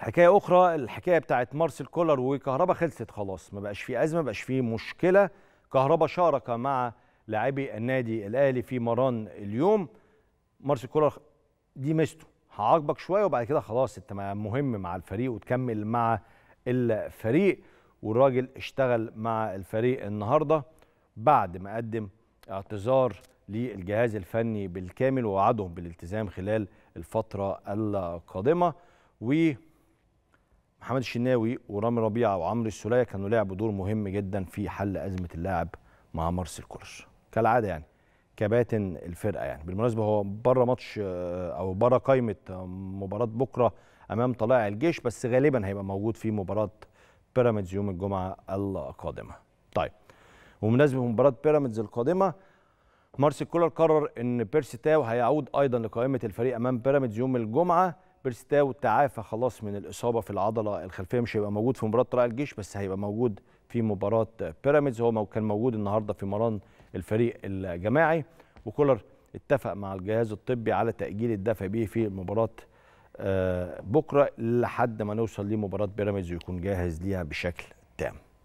حكايه اخرى الحكايه بتاعت مارسيل كولر وكهربا خلصت خلاص ما بقاش في ازمه ما بقاش في مشكله كهربا شارك مع لاعبي النادي الاهلي في مران اليوم مارسيل كولر دي ميزته هعاقبك شويه وبعد كده خلاص انت مهم مع الفريق وتكمل مع الفريق والراجل اشتغل مع الفريق النهارده بعد ما قدم اعتذار للجهاز الفني بالكامل ووعدهم بالالتزام خلال الفتره القادمه و محمد الشناوي ورامي ربيعه وعمرو السوليه كانوا لعبوا دور مهم جدا في حل ازمه اللاعب مع مارسيل كولر كالعاده يعني كباتن الفرقه يعني بالمناسبه هو بره ماتش آه، او بره قائمه آه، مباراه بكره امام طلائع الجيش بس غالبا هيبقى موجود في مباراه بيراميدز يوم الجمعه القادمه طيب وبمناسبه مباراه بيراميدز القادمه مارسيل كولر قرر ان بيرسي تاو هيعود ايضا لقائمه الفريق امام بيراميدز يوم الجمعه بيرستاو تعافى خلاص من الاصابه في العضله الخلفيه مش هيبقى موجود في مباراه رائع الجيش بس هيبقى موجود في مباراه بيراميدز هو كان موجود النهارده في مران الفريق الجماعي وكولر اتفق مع الجهاز الطبي على تاجيل الدفع به في مباراه آه، بكره لحد ما نوصل لمباراه بيراميدز ويكون جاهز ليها بشكل تام